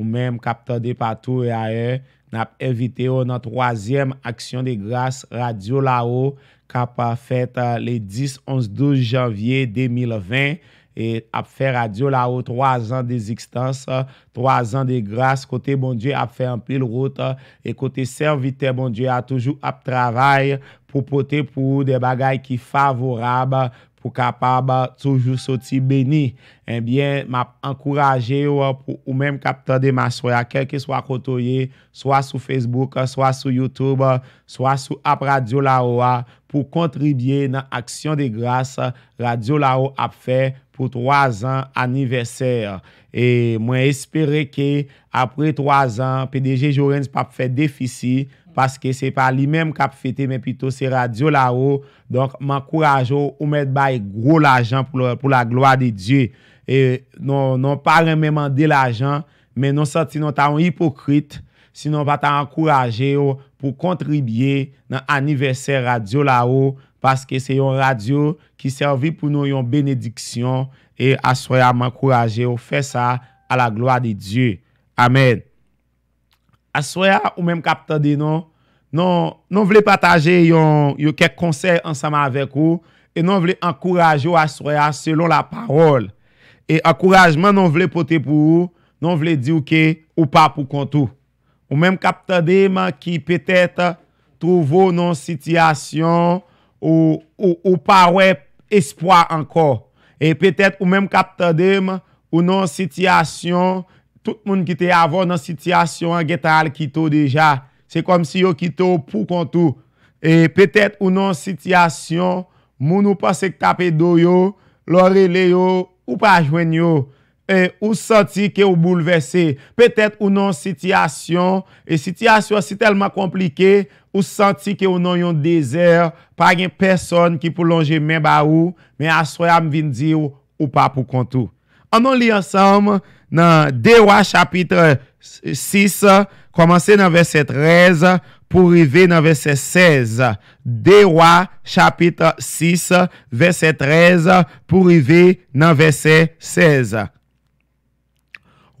Ou menm kap tade patou e aè, nap evite yo nan troasyem aksyon de gras radio la ou kap fèt euh, le 10-11-12 janvye 2020. E ap fè radyo la ou troazan de zikstansa, troazan de grase, kote bon diye ap fè anpil rota, e kote servite bon diye ap toujou ap travay, pou pote pou de bagay ki favoraba, pou kapaba toujou soti beni. Enbyen, eh m ap ankoraje ou, ou menm kapitan de ma souya, kelke sou akotoye, sou a sou Facebook, sou a sou Youtube, sou a sou ap radyo la ou a, pou kontribye nan aksyon de grase, radyo la ou ap fè, pou kontribye nan aksyon de grase, pou 3 an aniversère. E mwen espere ke apre 3 an, PDG Joran se pa pou fè defisi, paske se pa li menm kap fète, men pito se radyo la ou, donk mankouraj ou ou mèd baye gro la jan pou la gloa de Dje. E non, non parren menman de la jan, men non santi non ta an hipokrite, si non pa ta ankouraj ou pou kontribye nan aniversère radyo la ou, ou nan aniversère radyo la ou, paske se yon radyo ki servi pou nou yon benediksyon, e aswaya mankouraje ou fe sa a la gloa de Diyo. Amen. Aswaya ou menm kapta de nou, nou vle pataje yon kek konsey ansama avek ou, e nou vle ankouraje ou aswaya selon la parol, e ankourajman nou vle pote pou ou, nou vle di ouke ou pa pou kontou. Ou menm kapta de man ki peteta trouvo nou sityasyon, Ou pawe espwa anko. E petet ou menm kapta dem, ou nan sityasyon, tout moun ki te avon nan sityasyon, an geta al kito deja. Se kom si yo kito pou kontou. E petet ou nan sityasyon, moun ou pa se kapedoyo, loreleo, ou pa jwenyo. E ou soti ke ou boulevese. Petet ou nan sityasyon, e sityasyon se telman komplikey, ou santi ke ou nan yon dezer, pa gen person ki pou lonje men ba ou, men aswe am vin di ou pa pou kontou. Anon li ansam nan Dewa chapitre 6, komanse nan verse 13, pou rive nan verse 16. Dewa chapitre 6, verse 13, pou rive nan verse 16.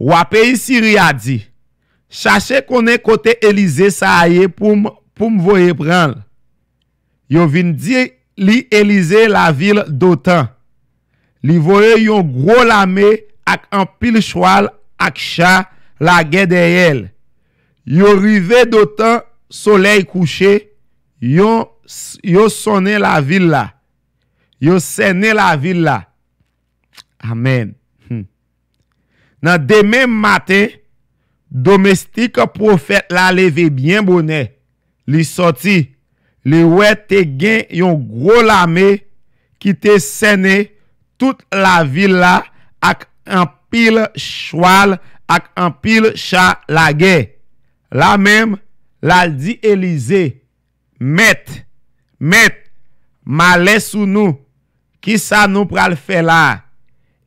Wapen yon siri adi, chache konen kote elize sa aye poum Poum voye branl, yo vin di li elize la vil dotan. Li voye yon gro lame ak an pil chwal ak cha la gede yel. Yo rive dotan, soley kouche, yo sone la vil la. Yo sene la vil la. Amen. Hmm. Nan demen maten, domestik profet la leve bien bonet. Li soti, li wè te gen yon gro lame ki te sene tout la vil la ak an pil chwal ak an pil chalage. La mem, la di Elize, met, met, ma lè sou nou, ki sa nou pral fè la.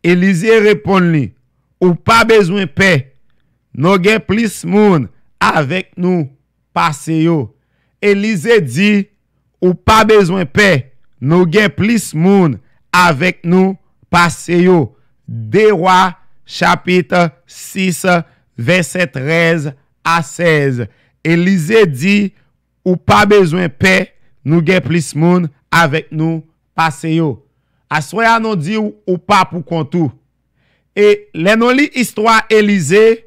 Elize repon li, ou pa bezwen pe, nou gen plis moun avèk nou pase yo. Elize di, ou pa bezwen pe, nou gen plis moun avek nou paseyo. Deywa, chapitre 6, verset 13 a 16. Elize di, ou pa bezwen pe, nou gen plis moun avek nou paseyo. Aswe a nou di ou pa pou kontou. E leno li istwa Elize,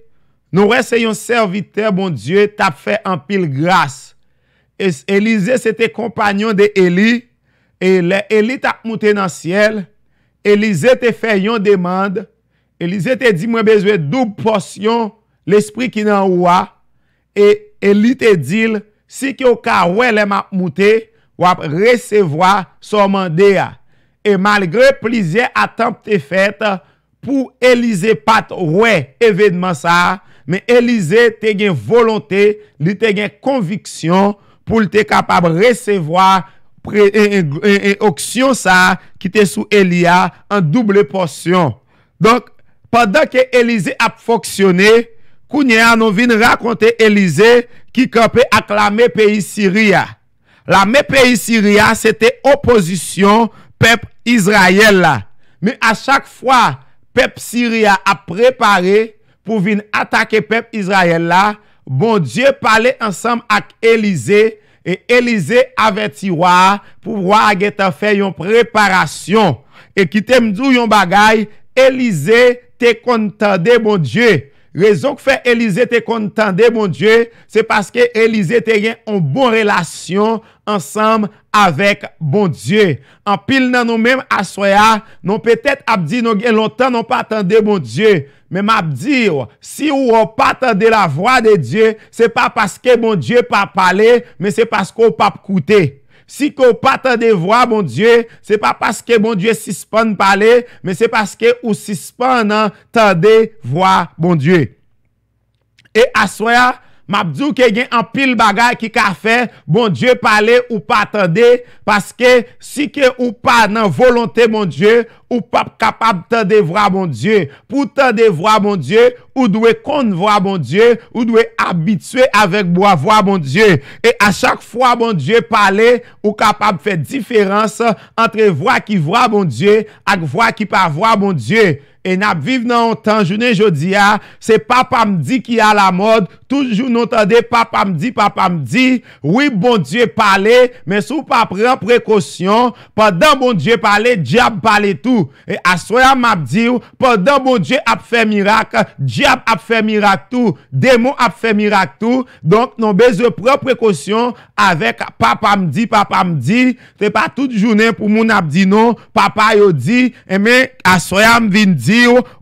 nou rese yon servite bon Diyo tap fe an pil gras. Elize se te kompanyon de Eli, Eli ta moute nan siel, Elize te fè yon demande, Elize te di mwen bezwe doub porsyon l'espri ki nan wwa, Eli te dil, si ki yo ka wè lèm ap moute, wap resewwa son mande ya, e malgre plize atamp te fèt, pou Elize pat wè evèdman sa, men Elize te gen volonte, li te gen konviksyon, pou lte kapab resevwa pre en e, e, e, oksyon sa ki te sou Elia en double porsyon. Donk, padan ke Elize ap foksyone, kounye anon vin rakonte Elize ki kape akla me peyi Syria. La me peyi Syria, sete oposisyon pep Israel la. Me a chak fwa pep Syria ap prepare pou vin atake pep Israel la, Bondye pale ansam ak Elize e Elize aveti waa pou waa ge ta fe yon preparasyon. E ki te mdou yon bagay, Elize te kontande bondye. Rezon ki fe Elize te kontande bondye, se paske Elize te gen yon bon relasyon ansam avek bondye. An pil nan nou menm aswaya, nou petet apdi nou gen lontan nou patande bondye. Men map di yo, oh, si ou ou pa tande la vwa de Diyo, se pa paske moun Diyo pa pale, men se paske ou pa koute. Si ou ou pa tande vwa moun Diyo, se pa paske moun Diyo sispan pale, men se paske ou sispan tande vwa moun Diyo. E aswaya? Mabdou ke gen an pil bagay ki ka fe, bon Dje pale ou pa tande, paske si ke ou pa nan volante, bon Dje, ou pa kapab tande vwa, bon Dje. Pou tande vwa, bon Dje, ou dwe kon vwa, bon Dje, ou dwe abitwe avek bo avwa, bon Dje. E a chak fwa, bon Dje, pale ou kapab fe diferans entre vwa ki vwa, bon Dje, ak vwa ki pa vwa, bon Dje. E nap vive nan an tan Jounen jodi ya Se papa mdi ki a la mod Toujou nou tade Papa mdi, papa mdi Oui bon diye pale Men sou pa pre prekosyon Padan bon diye pale Diyab pale tou E asoyan map diyo Padan bon diye ap fe mirak Diyab ap fe mirak tou Demo ap fe mirak tou Donk nou be ze pre prekosyon Awek papa mdi, papa mdi Fepa tout jounen pou moun ap di nou Papa yo di E men asoyan vindi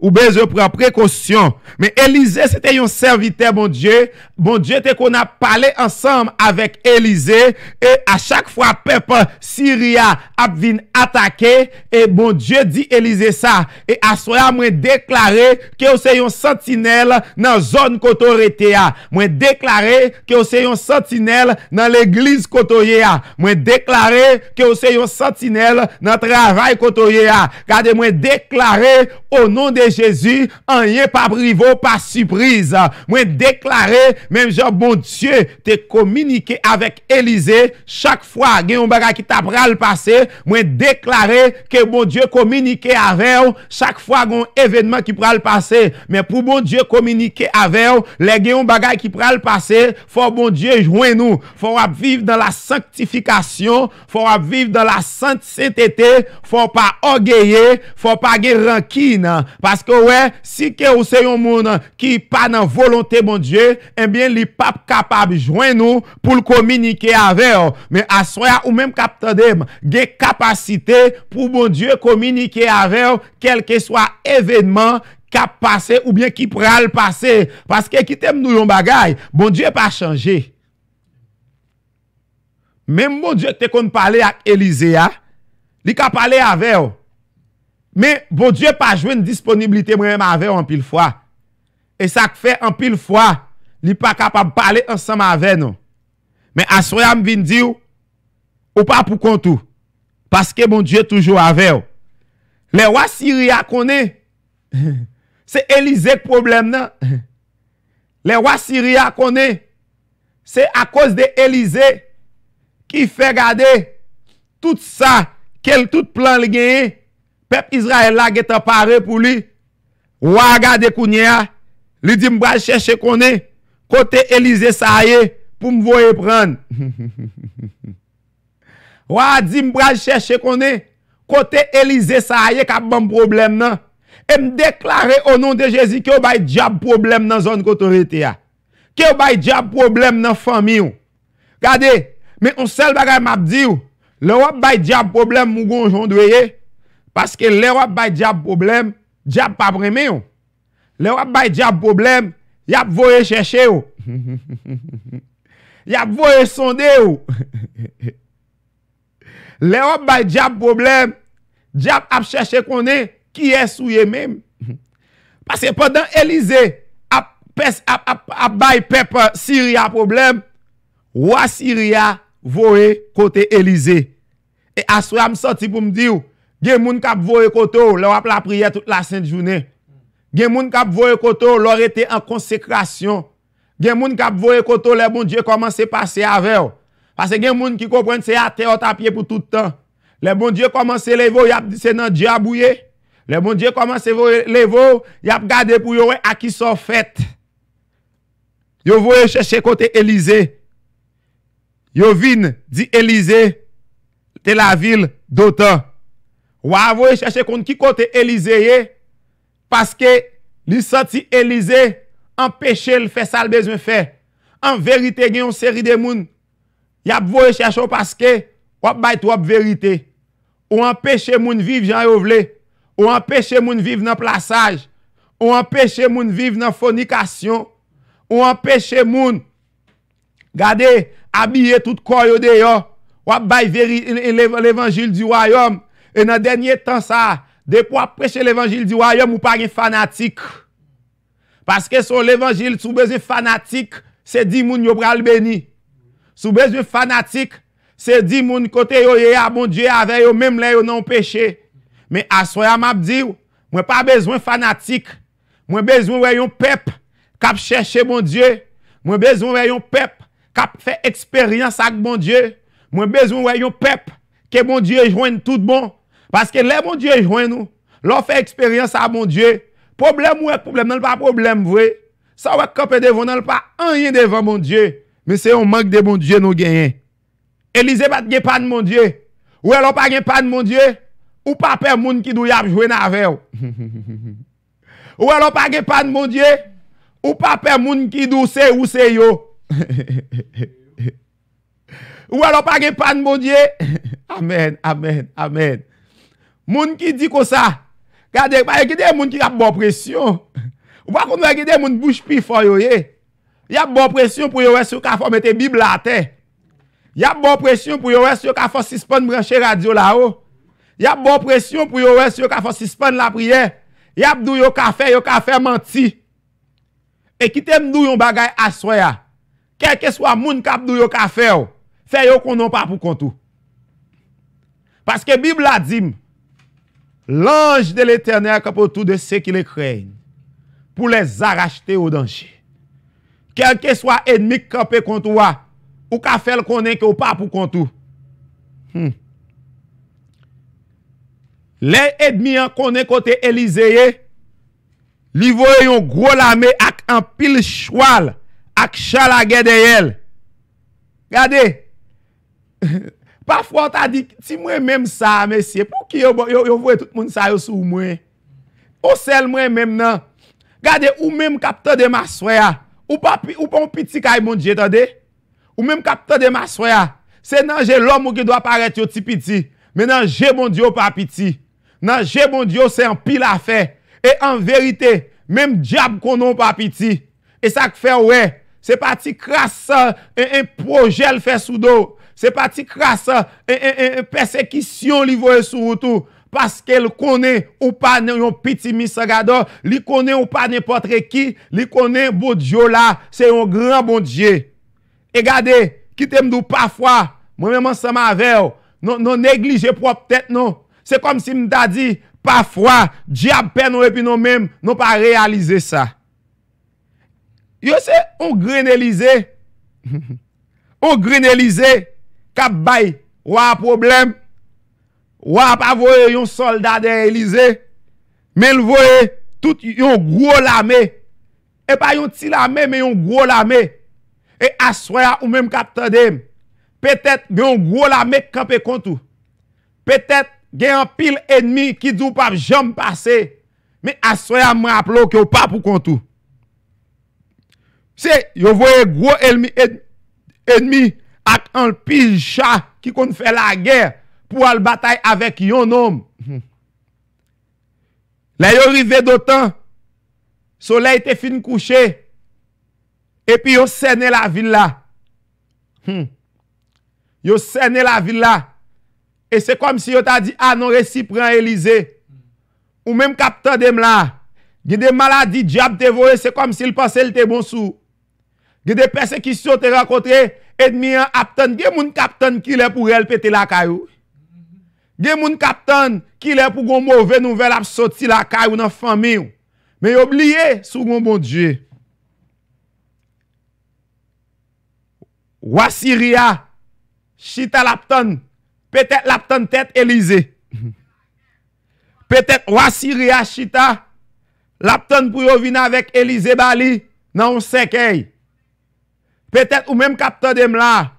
Ou bez yo pre prekosyon Men Elize se te yon servite Bon Dje te kon a pale Ansam avèk Elize E a chak fwa pep Syria ap vin atake E bon Dje di Elize sa E aswa mwen deklarè Ke ou se yon sentinel Nan zon koto rete ya Mwen deklarè ke ou se yon sentinel Nan l'eglis koto ye ya Mwen deklarè ke ou se yon sentinel Nan travay koto ye ya Kade mwen deklarè ou nou de Jezou, anye pa privou, pa suprise. Mwen deklare, men mje, bon Diyo te komunike avek Elize chak fwa gen yon bagay ki ta pral pase, mwen deklare ke bon Diyo komunike avew chak fwa gen yon evenman ki pral pase, men pou bon Diyo komunike avew, le gen yon bagay ki pral pase, fwa bon Diyo jwen nou fwa apviv dan la sanktifikasyon fwa apviv dan la sankt sentete, fwa pa ogyeye fwa pa gen rankine Paske wè, si ke ou se yon mounan Ki pa nan volante moun die Ebyen eh li pap kapab jwen nou Poul kominike aveyo Men aswa ya ou menm kap tade Ge kapasite pou moun die Kominike aveyo Kelke swa evenman Kap pase ou byen ki pral pase Paske ki tem nou yon bagay Moun die pa chanje Menm moun die te konn pale ak Elize ya ah, Li kap pale aveyo Men, bon Dje pa jwè n disponibilite mwen m avè ou an pil fwa. E sa k fè an pil fwa, li pa kapab pale ansan m avè nou. Men, asoyan m vin di ou, ou pa pou kontou. Paske bon Dje toujou avè ou. Le wak Siria konè, se Elize k problem nan. Le wak Siria konè, se akos de Elize ki fè gade tout sa, kel tout plan li genye. Pep Izrael la get apare pou li, waa gade kounye a, li di mbraj cheshe konen, kote Elize sa ye, pou m voye pran. Waa di mbraj cheshe konen, kote Elize sa ye, kap ban problem nan, e m deklare o non de Jezi, ki ou bay jab problem nan zon koutorite a. Ki ou bay jab problem nan fami ou. Gade, me on sel bagay map di ou, le wap bay jab problem mougon jondwe ye, e, Paske lè wap bay jab problem, jab pa bremen yo. Lè wap bay jab problem, yap voye chèche yo. Yap voye sonde yo. Lè wap bay jab problem, jab ap chèche konen kiye souye men. Paske podan Elize ap bay pepe uh, Syria problem, wap Syria voye kote Elize. E aswa msoti pou mdi yo, Gen moun kap vore koto, lor ap la priye tout la sènte jounè. Gen moun kap vore koto, lor etè an konsekrasyon. Gen moun kap vore koto, lè bon diè komanse pase avè. Fase gen moun ki komprense yate o tapye pou tout tan. Lè bon diè komanse levò, yap se nan diè abouye. Lè bon diè komanse levò, yap gade pou yore akisò fèt. Yo vore chèche kote Elize. Yo vin di Elize, te la vil dotan. Ou avoye chache konti ki kote elizeye, paske li santi elize, an peche li fe sal bezwen fe, an verite gen yon seri de moun, yap voye chache ou paske, wap bayt wap verite, ou an peche moun vive jan yo vle, ou an peche moun vive nan plasaj, ou an peche moun vive nan fonikasyon, ou an peche moun, gade, abye tout koyo de yo, wap bayt l'evangil di wayom, E nan denye tan sa, de pou ap preche l'Evangil diwa yo mou pari fanatik. Paske sou l'Evangil sou bezwe fanatik, se di moun yo pral beni. Sou bezwe fanatik, se di moun kote yo ye a bon Diyo ave yo menm le yo nan peche. Men aswa ya map diw, mwen pa bezwe fanatik. Mwen bezwe weyon pep, kap cheshe bon Diyo. Mwen bezwe weyon pep, kap fe eksperyans ak bon Diyo. Mwen bezwe weyon pep, ke bon Diyo jwenn tout bon. Paske lè moun dje jwen nou, lò fè eksperyans a moun dje, problem wè problem, nan lè pa problem wè, sa wè kope devon nan lè pa an yin devon moun dje, men se yon mank de moun dje nou genyen. Elize bat gen pan moun dje, wè lò pa gen pan moun dje, ou pa pe moun ki dou yap jwen avè wè. Wè lò pa gen pan moun dje, ou pa pe moun ki dou se ou se yo. Wè lò pa gen pan moun dje, amen, amen, amen. Moun ki di ko sa. Kadek pa ekide moun ki yap bo presyon. Ou bako nou ekide moun bouj pi fo yo ye. Yap bo presyon pou yo wè se yo ka fò mette bib la ate. Yap bo presyon pou yo wè se yo ka fò sispon mwenche radio la o. Yap bo presyon pou yo wè se yo ka fò sispon la priye. Yap dou yo ka fè, yo ka fè manti. Ekite mdou yon bagay aswaya. Kè ke swa moun kap dou yo ka fè o. Fè yo konon pa pou kontou. Paske bib la di m. Lange de l'Eternel kapotou de se ki le kreyn pou le zaraste ou danje. Kelke swa edmik kapè kontou wa, ou ka fel konen ki ou papou kontou. Le edmian konen kote Elizeye, li voye yon gro la me ak an pil chwal ak chal agè de yel. Gade... Pafran ta di ki ti mwen menm sa, mesye, pou ki yo vwe tout moun sa yo sou mwen. Osel mwen menm nan. Gade ou menm kapte de maswaya. Ah. Ou pa mwen piti kay mwen diye, tade. Ou bon menm kapte de maswaya. Se nan je lom mwen ki do aparet yo ti piti. Men nan je mwen bon diyo pa piti. Nan je mwen diyo se an pil a fe. E an verite, menm diyab konon pa piti. E sa k fe wè. Se pati krasa en projel fe sou do. Se pati krasa... E, e, e, e persekisyon li voye sou ou tou... Paske l konen... Ou pa nan yon piti misagado... Li konen ou pa nepotre ki... Li konen bou diyo la... Se yon gran bon diye... E gade... Kitem dou pa fwa... Mwen men sa ma veyo... Non, non neglije prop tet non... Se kom si mta di... Pa fwa... Di apen ou epi non men... Non pa realize sa... Yo se... Ou grenelize... Ou grenelize... kap bay, wap problem, wap ap avoye yon soldade elize, men voye, tout yon gwo lame, e pa yon ti lame, men yon gwo lame, e aswaya ou menm kapta dem, petet gen yon gwo lame kap e kontou, petet gen an pil enmi, ki doun pa jom pase, men aswaya mrap lo, ki ou pa pou kontou, se, yon voye gwo enmi, enmi, ak an pil chak ki kon fè la gèr pou al batay avèk yon om. La yo rive dotan, soley te fin kouchè, epi yo sène la vil la. Yo sène la vil la, e se kom si yo ta di anore ah, sipren elize, ou mèm kapten dem la, gè de maladi diab te vore, se kom si l'pansèl te bon sou. Gè de persekisyon te rakotre, Edmi an aptan, gen moun kapitan ki lè pou el pete lakay ou. Gen moun kapitan ki lè pou goun mouve nouvel ap sot si lakay ou nan fami ou. Men yob liye sou goun moun dje. Wasi ria, shita laptan, petet laptan tet elize. Petet wasi ria, shita, laptan pou yo vina vek elize bali nan on sekey. Pe tèt ou mèm kapton dèm la,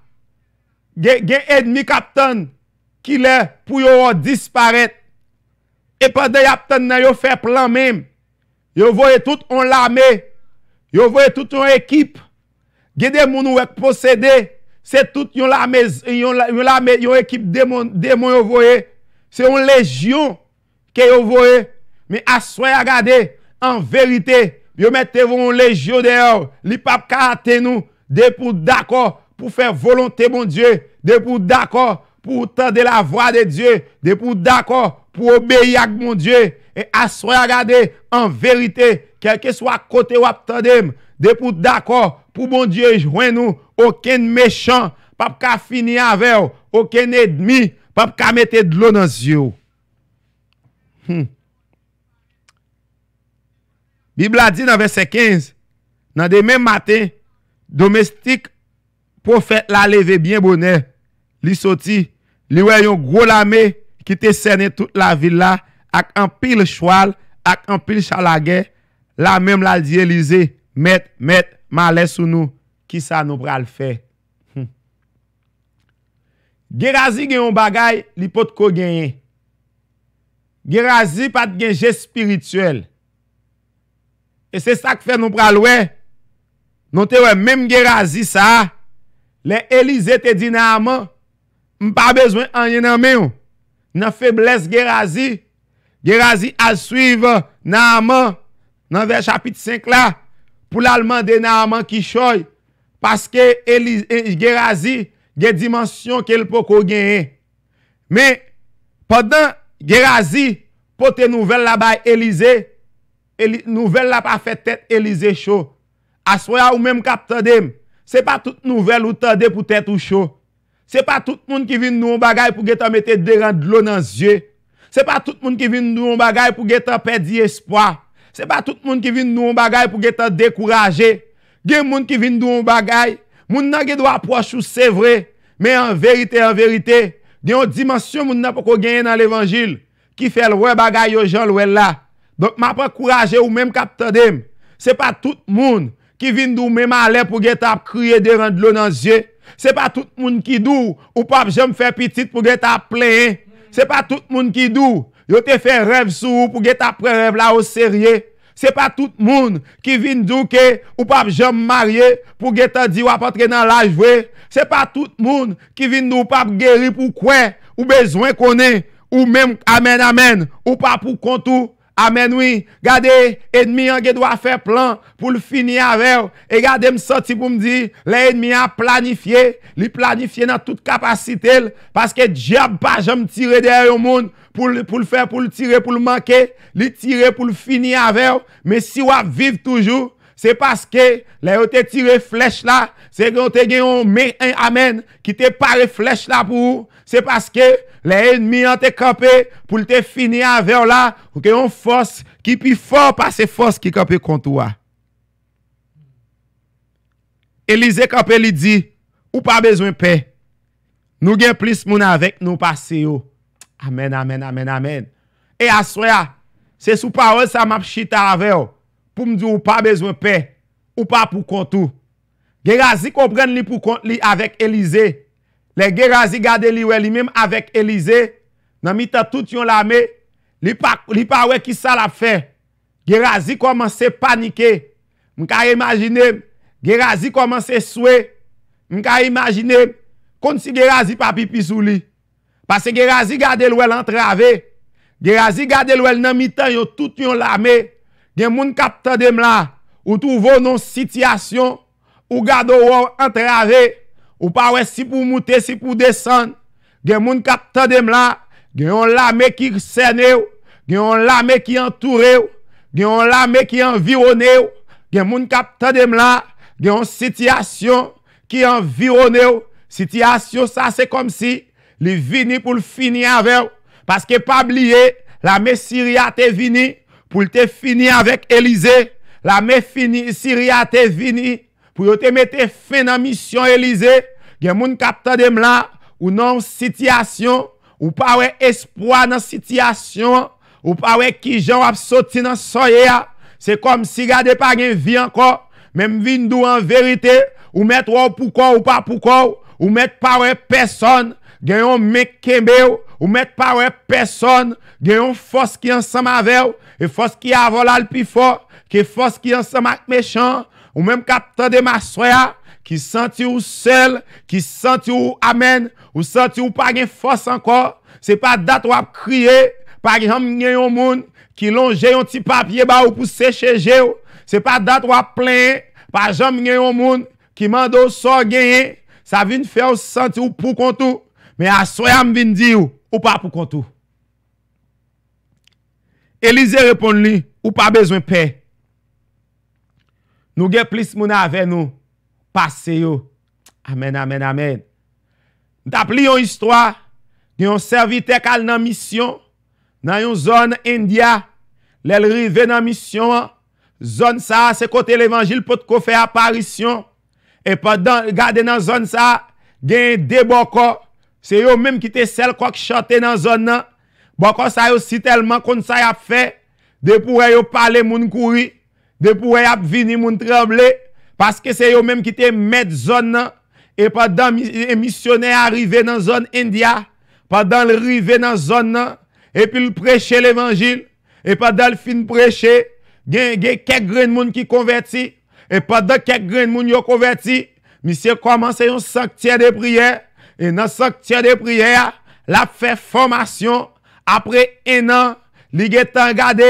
gen enmi kapton, ki lè pou yo wè disparèt, e pa dey apton nan yo fè plan mèm, yo wè tout on lame, yo wè tout yon ekip, gen demoun wèk posèdè, se tout yon lame, yon ekip demoun yo wè, se yon legyon, ke yo wè, mi aswen agade, an verite, yo mettevou yon legyon dèw, li pap ka atè nou, De pou d'akor pou fè volontè bon Dje De pou d'akor pou tèdè la vwa de Dje De pou d'akor pou obèyak bon Dje E aswè a gade en verite Kèlke swa kote wap tèdèm De pou d'akor pou bon Dje jwen nou Okèn mechan pap ka fini avèw Okèn edmi pap ka metè dlo nan zi ou hmm. Bibla di nan verse 15 Nan de men matèn Domestik profet la leve bien bonè Li soti Li wey yon gwo lame Ki te sene tout la villa Ak an pil chwal Ak an pil chalage La mem la di elize Met, met, ma lesu nou Ki sa nou pral fe hm. Gerazi gen yon bagay Li pot ko genyen Gerazi pat gen jes spirituel E se sa k fe nou pral wey Non te wè, mèm Gerazi sa, le Elize te di nanman, m pa bezwen anye nanmen ou. Nan febles Gerazi, Gerazi al suive nanman, nan ver chapit 5 la, pou l'alman de nanman ki choy, paske e, Gerazi, gen dimensyon ke l'poko genye. Men, padan Gerazi, pou te nouvel la bay Elize, nouvel la pa fetet Elize choy, Aswoya ou menm kap tadem, se pa tout nouvel ou tadem pou te tou chou. Se pa tout moun ki vin nou bagay pou ge te mette de randlo nan zye. Se pa tout moun ki vin nou bagay pou ge te pedi espoi. Se pa tout moun ki vin nou bagay pou ge te dekouraje. Gen moun ki vin nou bagay, moun nan ge do apwache ou se vre, men an verite an verite, gen an dimensyon moun nan pou ko genye nan levangil, ki fel wè bagay yo jol wè la. Donk ma pa kouraje ou menm kap tadem. Se pa tout moun. Ki vin nou men malè pou ge ta kriye de rande lò nan zye. Se pa tout moun ki dou ou pap jom fè pitit pou ge ta pleye. Se pa tout moun ki dou yo te fè rev sou ou pou ge ta pre-rev la ou serye. Se pa tout moun ki vin dou ke ou pap jom marye pou ge ta di wapotre nan laj vwe. Se pa tout moun ki vin dou ou pap geri pou kwen ou bezwen konen ou men amen amen ou pap ou kontou. Amen, oui, gade, ennemi an gen do a fè plan pou l'fini a ver, e gade msoti pou mdi, lè ennemi an planifiè, li planifiè nan tout kapasitèl, paske diabajan m tirè der yo moun, pou l'fè, pou l'tirè, pou l'manke, li tirè pou l'fini a ver, me si wap viv toujou, se paske lè yo te tirè flech la, se kon te gen yon me en amen, ki te pare flech la pou ou, Se paske le enmi an te kapè pou lte fini avè ou la, ou ke yon fòs ki pi fòs pa se fòs ki kapè kontou a. Elize kapè li di, ou pa bezwen pe, nou gen plis moun avèk nou pas se yo. Amen, amen, amen, amen. E aswe a, se sou pa wè sa map chita avè ou, pou m di ou pa bezwen pe, ou pa pou kontou. Gen gazi kon pren li pou kont li avèk Elize, le gerazi gade li we li mem avèk Elize, nan mitan tout yon lame, li pa we ki sa la fè, gerazi komanse panike, mkare imagine, gerazi komanse souè, mkare imagine, kon si gerazi pa pipi sou li, pase gerazi gade li we l'antrave, gerazi gade li we nan mitan yo tout yon lame, gen moun kapta dem la, ou touvo non sityasyon, ou gado wò entrave, Ou pa wè si pou moutè, si pou desèn, gen moun kapta dem la, gen yon lame ki sène ou, gen yon lame ki entoure ou, gen yon lame ki environe ou, gen moun kapta dem la, gen yon sityasyon ki environe ou, sityasyon sa se kom si, li vini pou l'fini ave ou, paske pa bliye, lame Syria te vini, pou lte vini avek Elize, lame Syria te vini, pou yo te mette fe nan misyon elize, gen moun kapta dem la, ou nan ou sityasyon, ou pawe espoa nan sityasyon, ou pawe ki jan wap soti nan soye a, se kom si gade pa gen vi anko, menm vi ndou an verite, ou mette wou poukou ou pa poukou, ou mette pawe peson, gen yon mekebe ou, ou mette pawe peson, gen yon fos ki yon samavew, e fos ki avolal pifo, ke fos ki yon samak mechon, Ou menm ka tande ma soya, ki santi ou sel, ki santi ou amen, ou santi ou pa gen fos anko. Se pa dat wap kriye, pa gen yon moun, ki longe yon ti papye ba ou pou secheje ou. Se pa dat wap plenye, pa gen yon moun, ki mando sou genye, sa vin fè ou santi ou pou kontou. Men a soya m vin di ou, ou pa pou kontou. Elize repon li, ou pa bezwen pey. Nou gen plis moun ave nou. Pase yo. Amen, amen, amen. Nta pli yon istwa. Gen yon servite kal nan misyon. Nan yon zon India. Lel rive nan misyon. Zon sa se kote levangil pot ko fe aparisyon. E pot gade nan zon sa. Gen yon deboko. Se yo menm ki te sel kwa ki chote nan zon nan. Boko sa yo si telman kon sa ya fe. De pou re yo pale moun kouye. Depuis y a vini moun tremble, parce que c'est eux-mêmes qui te mettent zone, et pendant les missionnaires arrivés dans zone India, pendant le rivé dans zone, et puis le prêcher l'évangile, et pendant le fin prêcher, il y a quelques grains monde qui converti et pendant quelques grains moun yo converti. monsieur commence un sanctuaire de prière, et dans sanctuaire de prière, la fait formation, après un an, li gè tan gade,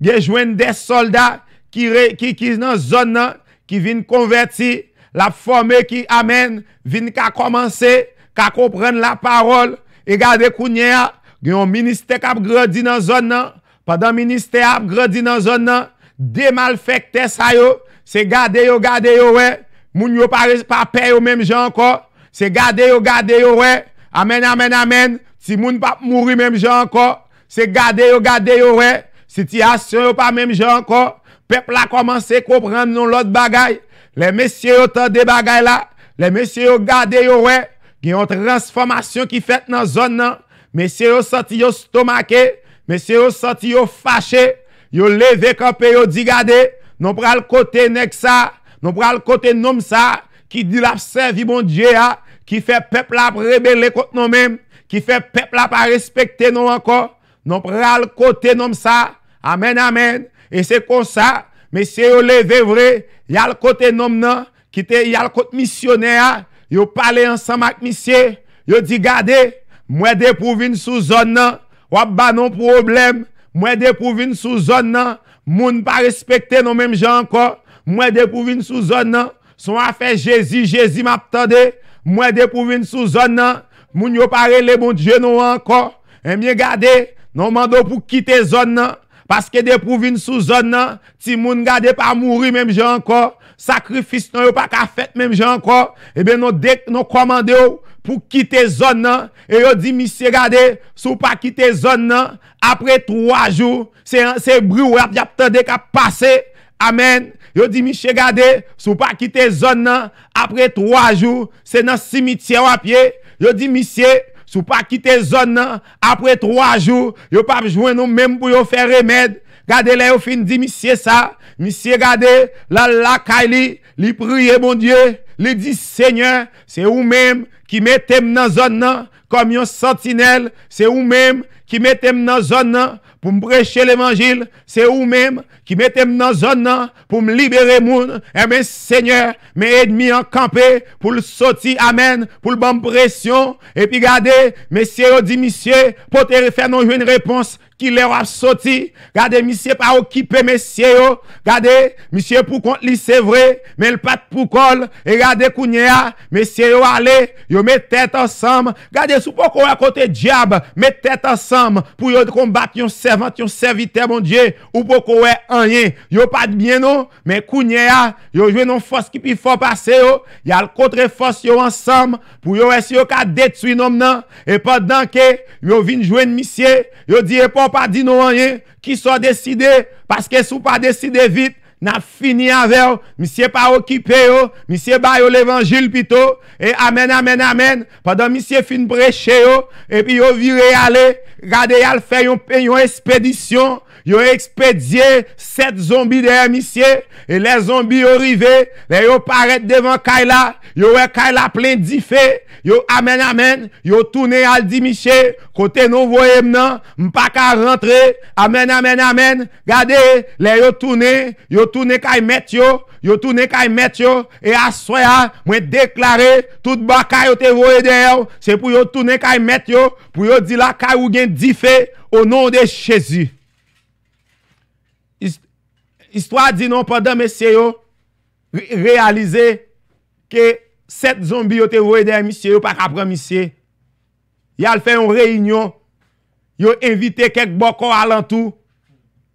des soldats Ki re, ki kiz nan zon nan, Ki vin konverti, La fome ki amen, Vin ka komanse, Ka kompren la parol, E gade kounye a, Gwen yon minister kap gradi nan zon nan, Padan minister ap gradi nan zon nan, Demal fek tes ayo, Se gade yo, gade yo we, Moun yo pa rej pa pe yo mem jan anko, Se gade yo, gade yo we, Amen, amen, amen, Si moun pa mouri mem jan anko, Se gade yo, gade yo we, Si ti asyon yo pa mem jan anko, Pepl a komanse kopran nou lot bagay. Le mesye yo tan de bagay la. Le mesye yo gade yo we. Gen yon transformasyon ki fet nan zon nan. Mesye yo santi yo stomake. Mesye yo santi yo fache. Yo leve kapè yo digade. Non pral kote nek sa. Non pral kote nom sa. Ki dil apsevi bon dje ya. Ki fe pepl ap rebele kote nou mem. Ki fe pepl ap a respekte nou anko. Non pral kote nom sa. Amen amen. E se kon sa, me se yo leve vre, yal kote nom nan, kite yal kote misyoner a, yo pale ansan mak misye, yo di gade, mwen depouvin sou zon nan, wabba non problem, mwen depouvin sou zon nan, moun pa respekte nou menm jan anko, mwen depouvin sou zon nan, son afe Jezi, Jezi map tande, mwen depouvin sou zon nan, moun yo pare le moun dje nou anko, e mi eh gade, nou mando pou kite zon nan, Paske de pou vin sou zon nan, ti moun gade pa mouri mem je anko, sakrifis nan yo pa ka fet mem je anko, ebe nou komande yo pou kite zon nan, e yo di misye gade, sou pa kite zon nan, apre 3 jou, se brou ap yap tade ka pase, amen, yo di misye gade, sou pa kite zon nan, apre 3 jou, se nan simitye wapye, yo di misye. Sou pas quitter zone après trois jours, yo pas nous même pour yo faire remède. Gardez les au fin monsieur ça, monsieur gardez la la Kylie, li prier mon Dieu, les dit « Seigneur, c'est ou même qui dans la zone comme une sentinelle. C'est vous même qui qui dans dans zone zone pour me prêcher l'évangile, c'est vous-même qui mettez dans zone pour me libérer mon Et eh Seigneur, mes ennemis en campé pour le sortir, amen, pour le bon pression. Et puis, regardez, messieurs, dit monsieur, pour te faire non une réponse lè wap soti, gade misye pa okipe mesye yo, gade misye pou kont li se vre, men l pat pou kol, e gade kounye ya mesye yo ale, yo met tete ansam, gade sou pou kowe kote diab, met tete ansam pou yo de kombak yon servant, yon servite mounje, ou pou kowe anye yo pat mieno, men kounye ya yo jwenon fos ki pi fòp ase yo yal kontre fos yo ansam pou yo esi yo kade tsu nom nan, e podan ke yo vin jwen misye, yo di epòp pas dit non rien, qui soit décidé parce que si pas décidé vite, n'a fini avec monsieur pas occupé monsieur baille l'évangile plutôt et amen amen amen pendant monsieur fin prêché, et puis au viré aller regardez al fait une expédition Yo ekspedye set zombi de yon misye. E le zombi yo rive. Le yo paret devan kay la. Yo wey kay la plen di fe. Yo amen amen. Yo tune al di misye. Kote nou voye mnan. Mpa ka rentre. Amen amen amen. Gade. Le yo tune. Yo tune kay met yo. Yo tune kay met yo. E aswe a. Mwen deklare. Tout baka yo te voye de yo. Se pou yo tune kay met yo. Pou yo di la kay ou gen di fe. O non de chezi. Istwa di nou padan mesye yo... Realize... Ke set zombi yo te voe dey misye yo... Pak apre misye... Yal fe yon reyinyon... Yo invite kek bokon alantou...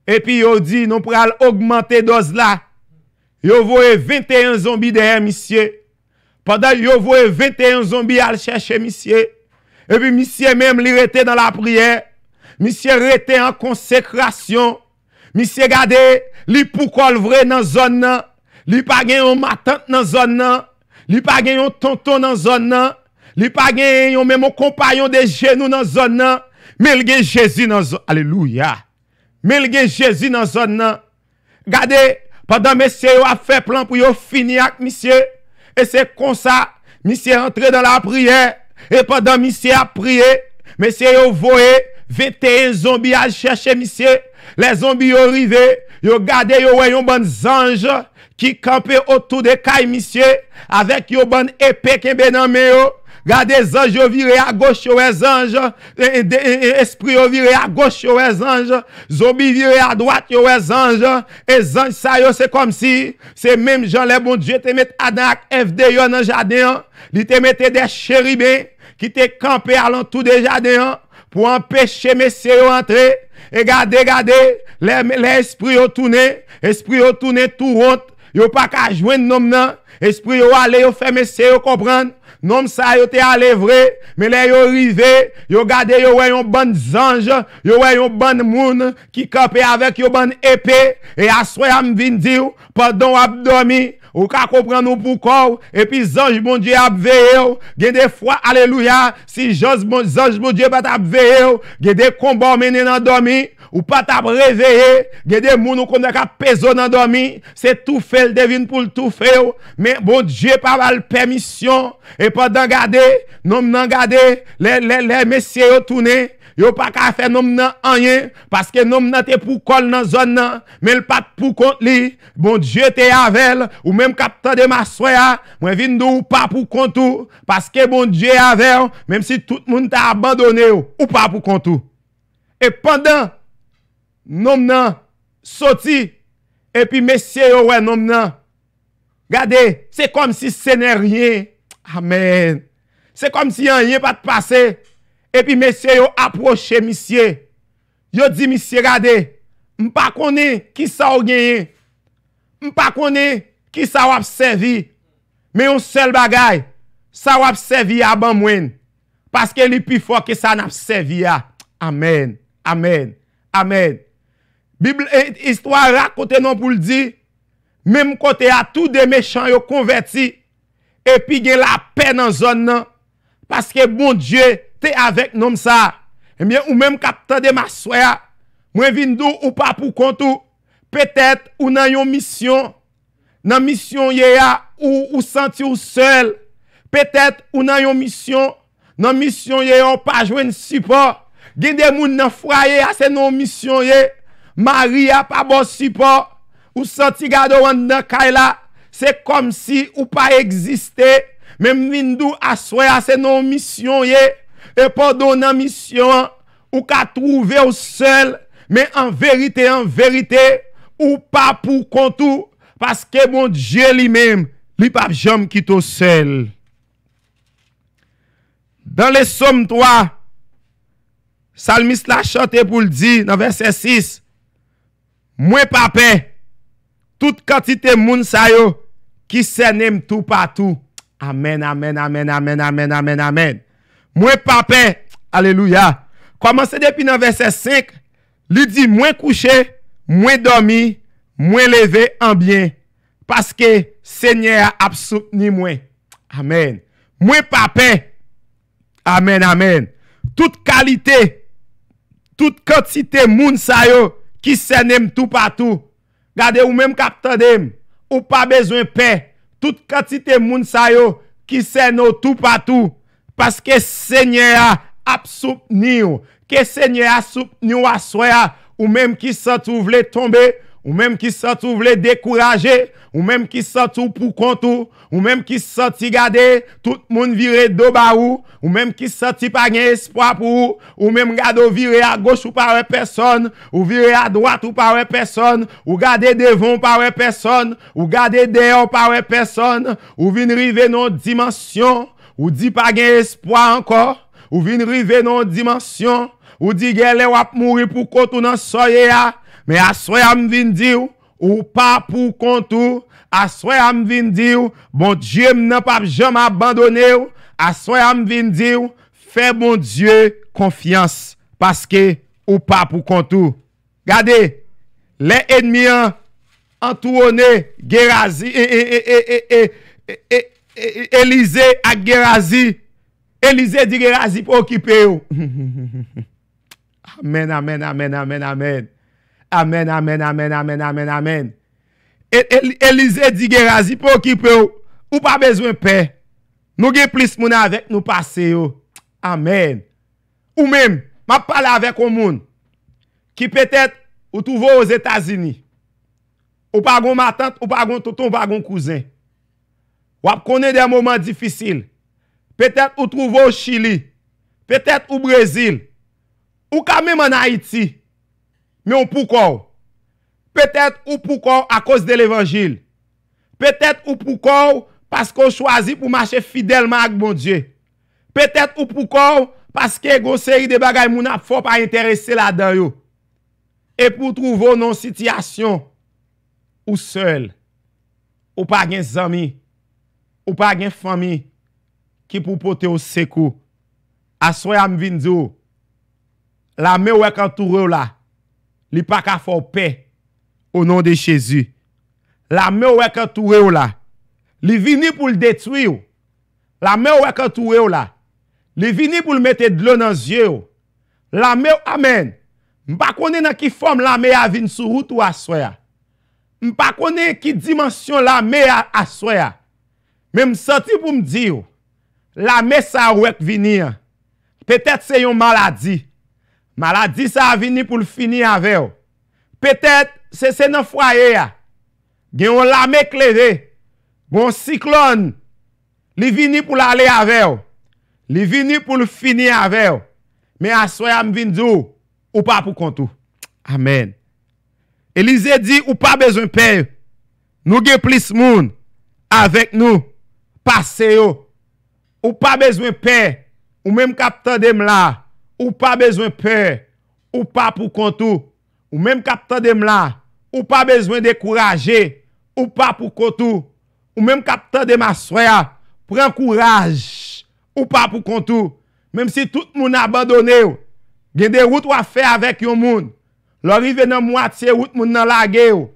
Epi yo di nou pre al... Augmente do zla... Yo voe 21 zombi dey misye... Padan yo voe 21 zombi... Al cheshe misye... Epi misye menm li retey dan la priye... Misye retey an konsekrasyon... Misye gade... Li pou kol vre nan zon nan, li pa gen yon matante nan zon nan, li pa gen yon tonton nan zon nan, li pa gen yon memon kompanyon de genou nan zon nan, men gen Jezi nan zon, Alléluia. men gen Jésus nan zon nan. Gade, pendant mesye a fait plan pou yo fini ak misye, comme se konsa, misye rentre dans la prière pendant pendant misye a prié... mesye a voué... 21 zombies à chercher monsieur. Les zombies ont arrivé. Ils ont gardé, ils un bon ange qui campait autour des cailles monsieur. Avec les épées épée qui est dans oh. Gardez les anges viré à gauche, les anges. Esprit viré à gauche, les anges. Zombie viré à droite, les anges. Et les anges, ça, c'est comme si, c'est même gens, les bons dieux, te mettent Adam avec FD dans le jardin. Ils hein. te mettaient des chérubins qui te campaient à l'entour des jardins. Hein pour empêcher messieurs d'entrer. Et gardez, gardez, l'esprit les, les tourné, esprit au tourné tout honte, yo pas qu'à joindre nom nan, esprit yo aller yo fait messieurs comprendre. Nom ça, yo te allé vrai, mais là, yo rivé, yo gade yo eu yon bon ange, yo eu yon bon moun, qui campe avec yo bon épée, et à soir, am vin dire, pendant abdomi, Ou ka kompren nou pou kou, E pi zanj bon diye ap veye ou, Gen de fwa aleluya, Si zanj bon, bon diye pat ap veye ou, Gen de konbou meni nan domi, Ou pat ap reveye, Gen de moun ou kon de ka pezo nan domi, Se toufe l devin pou l toufe ou, Men bon diye pa val permisyon, E pat nan gade, Non nan gade, Le mesye yo toune, yo pa ka fe nom nan anye, paske nom nan te pou kol nan zon nan, men l pat pou kont li, bon dje te yavel, ou menm kapitan de maswaya, mwen vin do ou pa pou kontou, paske bon dje yavel, menm si tout moun ta abandonè ou, ou pa pou kontou. E pandan, nom nan, soti, epi mesye yo wè nom nan, gade, se kom si se ne ryen, amen, se kom si anye pat pase, fè, epi mesye yo aproche misye yo di misye gade mpa kone ki sa ou genye mpa kone ki sa wap servi men yon sel bagay sa wap servi a ban mwen paske li pi fwa ki sa wap servi a amen amen amen bible istwa rakote non pou ldi men mkote a tout de mechant yo konverti epi gen la pen nan zon nan paske bon die Te avek nom sa E miye ou menm kapta dem aswaya Mwen vindou ou pa pou kontou Petet ou nan yon misyon Nan misyon ye ya Ou ou santi ou sel Petet ou nan yon misyon Nan misyon ye yon pa jwen sipo Gide moun nan fwaye Ase non misyon ye Mari ya pa bon sipo Ou santi gado wan nan kayla Se kom si ou pa egziste Menm vindou aswaya Ase non misyon ye E pa donan misyon ou ka trouve ou sel. Men an verite, an verite ou pa pou kontou. Paske moun dje li men, li pa jom kitou sel. Dan le som toa, salmis la chote pou l di nan verset 6. Mwen pape, tout katite moun sayo, ki se nem tou patou. Amen, amen, amen, amen, amen, amen, amen. Moins pape, alléluia. Commencez depuis dans verset 5, lui dit moins couché, moins dormi, moins levé en bien. Parce que Seigneur a soutenu moins. Amen. Moins pape. Amen, amen. Toute qualité, toute quantité moun sa yo, qui s'aime tout partout. Gardez ou même vous ou pas besoin de paix. Toute quantité moun sa yo, qui s'aime tout partout. Paske sènyè a ap soup ni ou. Kè sènyè a soup ni ou a souè a. Ou mèm ki sètrou vle tombe. Ou mèm ki sètrou vle dekouraje. Ou mèm ki sètrou pou kontou. Ou mèm ki sèti gade. Tout moun vire do ba ou. Ou mèm ki sèti pagnè espwa pou ou. Ou mèm gado vire a goch ou pawe person. Ou vire a dwat ou pawe person. Ou gade devon ou pawe person. Ou gade devon ou pawe person. Ou vine rive nou dimensyon. ou di pa gen espwa ankor, ou vin rive nan dimansyon, ou di gen le wap mouri pou kontou nan soye ya, men aswe am vin diw, ou pa pou kontou, aswe am vin diw, bon djye m nan pap jom abandonew, aswe am vin diw, fe bon djye konfians, paske ou pa pou kontou. Gade, le enmi an, an tou wone, gen razi, e, e, e, e, e, e, e, e, Elize ak Gerazi, Elize di Gerazi pou kipe yo. Amen, amen, amen, amen, amen. Amen, amen, amen, amen, amen. E, Elize di Gerazi pou kipe yo. Ou pa bezwen pe. Nou gen plis moun avek nou pase yo. Amen. Ou men, ma palavek ou moun. Ki petet ou touvo ou zetazini. Ou bagon matant, ou bagon touton, bagon kouzen. Wap konen den mouman difisil. Petet ou trouvo chili. Petet ou brezil. Ou ka mè mè nan Haiti. Mè ou poukou. Petet ou poukou a kous de l'evangil. Petet ou poukou paskou chwazi pou mache fidelman ak bon dje. Petet ou poukou paske gonseri de bagay mouna fop a interese la dan yo. E pou trouvo non sityasyon. Ou seul. Ou pa gen zami. Ou pa gen fami ki pou pote ou sekou. Aswaya m vin di ou. La me wèk an tou re ou la. Li pa ka fò pe. Ou non de Chezi. La me wèk an tou re ou la. Li vini pou l detui ou. La me wèk an tou re ou la. Li vini pou l mette dlo nan zye ou. La me wèk an men. M pa konen an ki fòm la me a vin sou routou aswaya. M pa konen ki dimansyon la me a aswaya. Mem soti pou m diyo Lame sa wek vini Petet se yon maladi Maladi sa vini pou l fini aveyo Petet se se nan fwaye Gen yon lame kle de Bon siklon Li vini pou l ale aveyo Li vini pou l fini aveyo Men aswaya m vindi ou Ou pa pou kontou Amen Elize di ou pa bezon pe Nou gen plis moun Avek nou Paseyo, ou pa bezwen pe, ou menm kapitan dem la, ou pa bezwen pe, ou pa pou kontou, ou menm kapitan dem la, ou pa bezwen dekouraje, ou pa pou kontou, ou menm kapitan dem aswaya, pren kouraj, ou pa pou kontou, menm si tout moun abandone ou, gen de route wafè avèk yon moun, lorive nan mou atse route moun nan lage ou,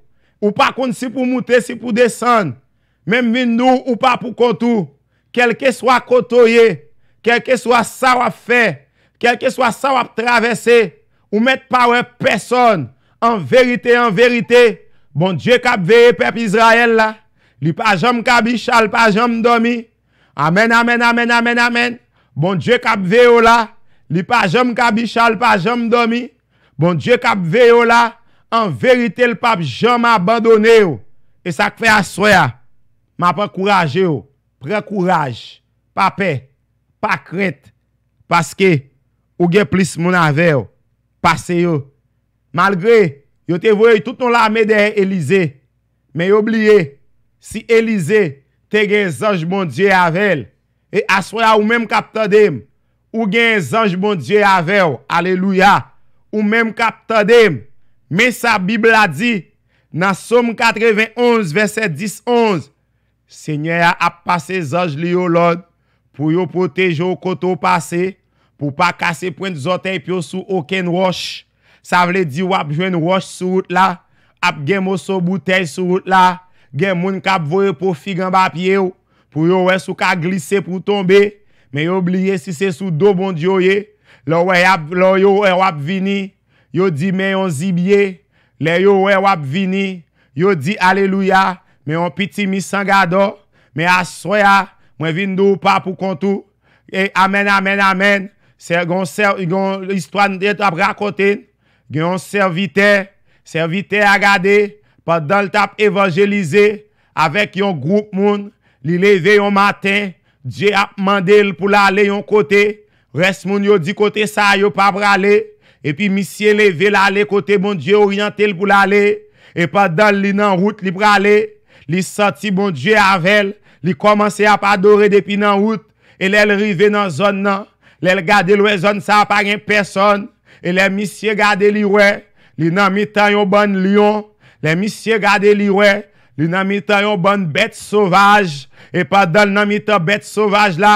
ou pa kont si pou moutre si pou desen, Même nous ou pas pour contour, quel que soit côtoyé, quel que soit ça à faire, quel que soit ça traverser, ou mettre pas personne, en vérité, en vérité, bon Dieu cap veillé peuple Israël là, li pas jamais kabichal, pas jamais dormi. Amen, amen, amen, amen, amen. Bon Dieu cap veillé là, li pas jamais kabichal, pas jamais dormi. Bon Dieu cap veillé là, en vérité le pape jamais abandonné. Et ça fait à Ma pa kouraje yo. Pre kouraje. Pa pe. Pa krent. Paske. Ou gen plis moun ave yo. Pase yo. Malgre. Yo te voye touton la me de Elize. Men yo bliye. Si Elize te gen zanj moun diye ave yo. E aswara ou mem kapta dem. Ou gen zanj moun diye ave yo. Aleluya. Ou mem kapta dem. Men sa bibla di. Nan som 91 verset 10-11. Senye a ap pase zoj li yo lod, pou yo potejo koto pase, pou pa kase point zotey pyo sou oken wash, sa vle di wap jwen wash sou wot la, ap gen moun sou butey sou wot la, gen moun kap voye pou figan bapye yo, pou yo wè sou ka glise pou tombe, men yobliye si se sou do bond yo ye, lò yò wè wap vini, yo di men yon zibye, lè yò wè wap vini, yo di aleluya, Me yon piti mi sanga do, Me aswaya, Mwen vin do ou pa pou kontou, e Amen, amen, amen, Se yon histwa nou det ap rakote, Gen yon servite, Servite agade, Pad dan l tap evangelize, Awek yon group moun, Li leve yon matin, Dje ap mande l pou lale yon kote, Res moun yo di kote sa yo pa prale, E pi misye leve lale kote moun, Dje oryante e l pou lale, E pad dan li nan route li prale, Li santi bon dje avèl, li komanse ap adore depi nan out, e lèl rive nan zon nan, lèl gade lwè zon sa ap agen person, e lèm misye gade li wè, li nan mitan yon ban lion, lèm misye gade li wè, li nan mitan yon ban bete sovaj, e padan nan mitan bete sovaj la,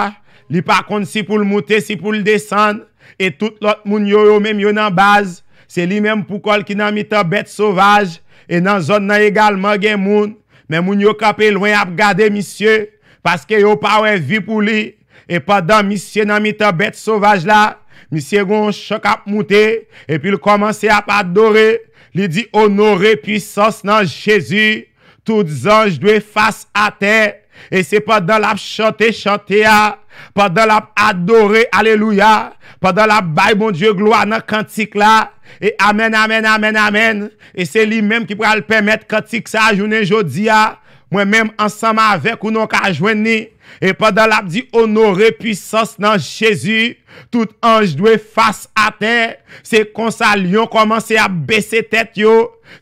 li pakonde si pou l'moute, si pou l'desan, e tout lot moun yo yo menm yo nan baz, se li menm pou kol ki nan mitan bete sovaj, e nan zon nan egalman gen moun, men moun yo kap e lwen ap gade misye, paske yo pa wè vi pou li, e padan misye nan mi te bete sovaj la, misye gon chok ap moutè, epi l komanse ap adore, li di onore pi sas nan jesu, tout zanj dwe fase a te, e se padan ap chante chante ya, padan ap adore aleluya, padan ap baye moun die gloan nan kantik la, E amen, amen, amen, amen E se li menm ki pou al pemet Katik sa jounen jodi ya Mwen menm ansam avek ou nou ka jounen ni E padal ap di onore pwisos nan jesu, tout anj dwe fase aten, se konsa lyon komanse ap besse tet yo,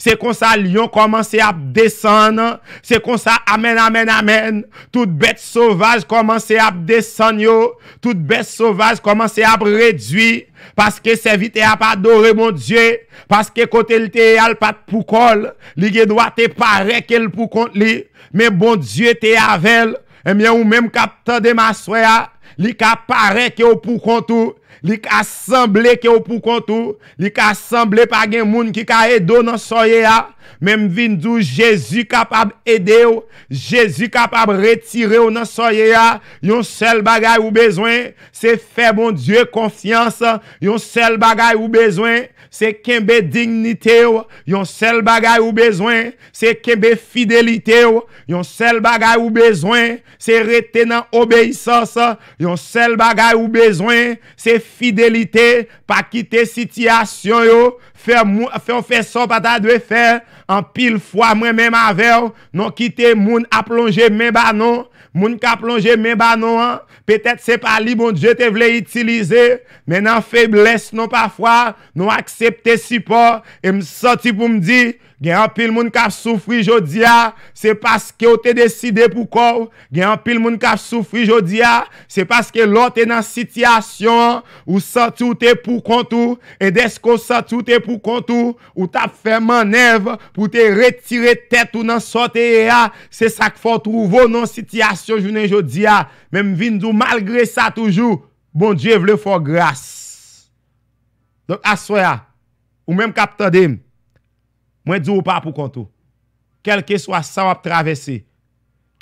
se konsa lyon komanse ap desen, se konsa amen amen amen, tout bete sovaj komanse ap desen yo, tout bete sovaj komanse ap redwi, paske se vit te ap adore mon die, paske kote li te al pat pou kol, li genwa te pare ke l pou kont li, men bon die te avel, Mèm eh yè ou mèm kapte de maswe ya, ah, li ka pare ke ou pou kontou, li ka asemble ke ou pou kontou, li ka asemble pa gen moun ki ka edou nan soye ah. ya. Mèm vin djou jesu kapab ede ou, jesu kapab retire ou nan soye ya, ah. yon sel bagay ou bezwen, se fe bon djou e konfiansa, yon sel bagay ou bezwen. Se kembe dignite yo, yon sel bagay ou bezwen, se kembe fidelite yo, yon sel bagay ou bezwen, se retenan obeysan sa, yon sel bagay ou bezwen, se fidelite, pa kite sityasyon yo, fe yon fe son pa ta dwe fe, an pil fwa mwen men ma ve yo, non kite moun a plonje men ba non, moun ka plonje men ba non an, Peut-être c'est pas lui, bon Dieu, te voulait utiliser. Mais dans faiblesse, non, parfois, nous accepter support. Et me sorti pour me dire, gen an pil moun ka soufri jodi ya, se paske ou te deside pou kou, gen an pil moun ka soufri jodi ya, se paske lò te nan sitiasyon, ou sa tou te pou kontou, e desko sa tou te pou kontou, ou ta fè manèv pou te retire tèt ou nan sa te ye ya, se sak fò trouvò nan sitiasyon jounen jodi ya, menm vindou malgre sa toujou, bon djè vle fò gras. Donk aswaya, ou menm kapta deme, Mwen di ou pa pou kontou. Kelke sou a sa wap travesi.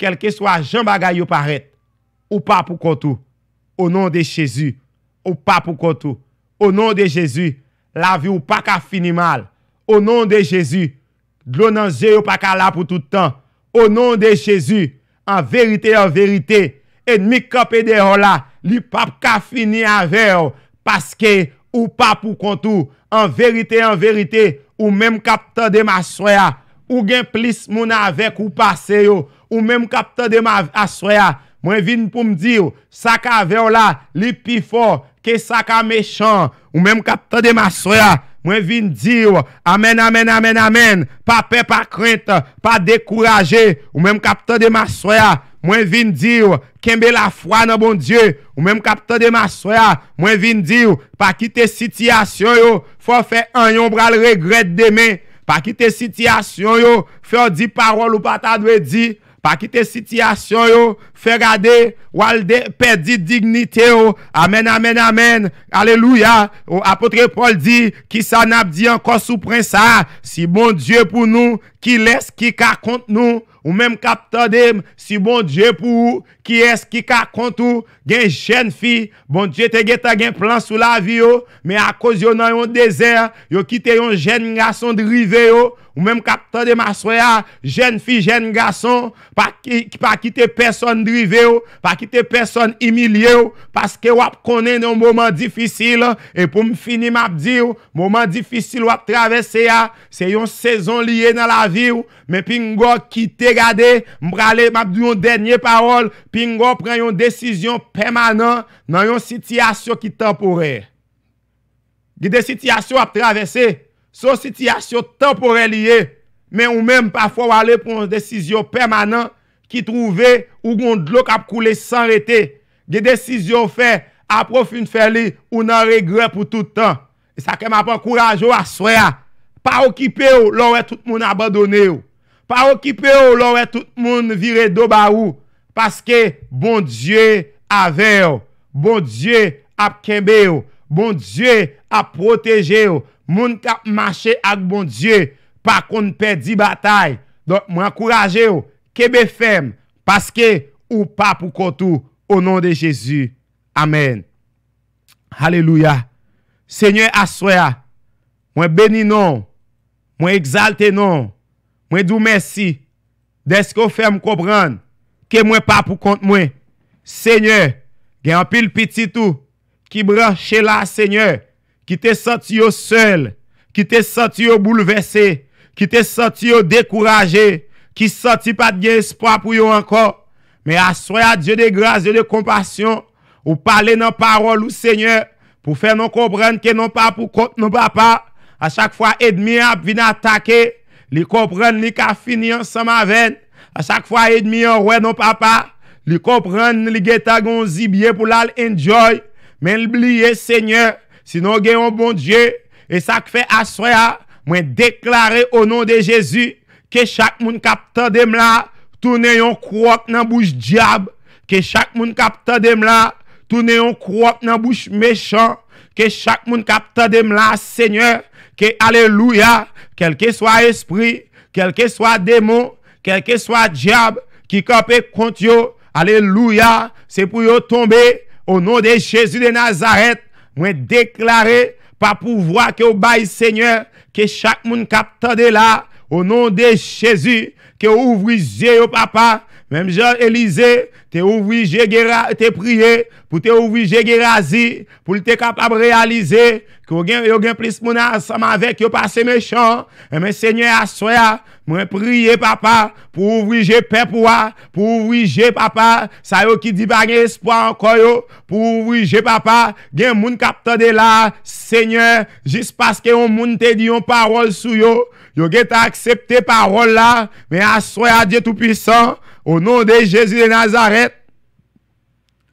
Kelke sou a jan bagay yo paret. Ou pa pou kontou. Ou non de Chezi. Ou pa pou kontou. Ou non de Chezi. La vi ou pa ka fini mal. Ou non de Chezi. Glonan ze yo pa ka la pou toutan. Ou non de Chezi. An verite an verite. En mi kap e de rola. Li pa pou ka fini avè ou. Paske ou pa pou kontou. An verite an verite. Ou menm kapta de ma soya Ou gen plis moun avek ou pase yo Ou menm kapta de ma soya Mwen vin pou m di yo Saka aveo la, li pi fo Ke saka mechon Ou menm kapta de ma soya Mwen vin di yo Amen, amen, amen, amen Pa pe pa krenta, pa dekouraje Ou menm kapta de ma soya Mwen vin di yo, kembe la fwa nan bon Diyo, ou menm kapta de ma soya, mwen vin di yo, pa ki te sitiasyon yo, fwa fe an yon bral regret demen, pa ki te sitiasyon yo, fe o di parol ou pata dwe di, pa ki te sitiasyon yo, fe gade, wale de pedi dignite yo, amen, amen, amen, aleluya, ou apotre Paul di, ki sa nap di an konsuprensa, si bon Diyo pou nou, ki les ki ka kont nou, ou menm kapta de si bon dje pou ou, ki es ki ka kont ou, gen jen fi, bon dje te geta gen plan sou la vi ou, men a koz yo nan yon dezer, yo kite yon jen nga son drive ou, ou menm kapta de maswe a, jen fi, jen nga son, pa kite person drive ou, pa kite person imilye ou, paske wap konen yon mouman difisil, e pou m fini map di ou, mouman difisil wap travese a, se yon sezon liye nan la vi, Mwen pi ngon ki te gade, mprale mab di yon denye parol, pi ngon pren yon desisyon permanent nan yon sityasyon ki temporel. Ge desisyasyon ap travese, son sityasyon temporel liye, men ou men pafwa wale pou yon desisyon permanent ki trouve ou gondlok ap koule san rete. Ge desisyon fe, ap profi nfe li, ou nan regre pou toutan. E sa keman pa kourajo aswe a. Pa ou kipe ou, loun wè tout moun abadone ou. Pa ou kipe ou, loun wè tout moun vire do ba ou. Paske, bon Dje avè ou. Bon Dje ap kembe ou. Bon Dje ap protege ou. Moun tap mache ak bon Dje. Pa kon pe di batay. Don mwen akouraje ou. Kebe fem. Paske, ou pa pou kontou. O nou de Jezou. Amen. Haleluya. Senye aswe ya. Mwen benin nou. Moi exalte non. Moi dou merci. que vous fait comprendre que moi pas pour compte moi. Seigneur, gen pile petit tout qui branche là Seigneur, qui te senti au seul, qui te senti au bouleversé, qui te senti au découragé, qui senti pas de espoir pour encore. Mais assoye à Dieu de grâce et de compassion ou parler nos paroles, ou Seigneur pour faire nous comprendre que non pas pour compte nos papa. À chaque fois, ennemi vient attaquer. Li comprend li ka fini ensemble avec. À chaque fois, ennemi a ouais non papa. Li comprend li geta gon zibier pour l'al enjoy. Mais l'oublie, Seigneur. Sinon, gen un bon Dieu. Et ça fait à soi, moi déclarer au nom de Jésus que chaque monde capte de tout tourne yon croque dans bouche diable. Que chaque monde capte de tout tourne yon croque dans bouche méchant. Que chaque monde capte de Seigneur que alléluia, quel que soit esprit, quel que soit démon, quel que soit diable qui campe contre eux, alléluia, c'est pour eux tomber au nom de Jésus de Nazareth. Moi déclarer par pouvoir que au bail Seigneur que chaque monde capte de là au nom de Jésus que ouvre yeux papa même Jean-Élisée, t'es obligé de prier pour t'es obligé de pour t'es capable de réaliser que yon gen plus moun ensemble avec y'a passé méchant. Et eh mais Seigneur, à moi prier papa, pour ouvrir père pour pour ouvrir papa, ça yo qui dit pas espoir encore yo, pour ouvrir papa, gen moun qui de là, Seigneur, juste parce que yon moun te dit yon parole sou yo, yo as accepté parole là, mais à Dieu tout puissant, au nom de Jésus de Nazareth.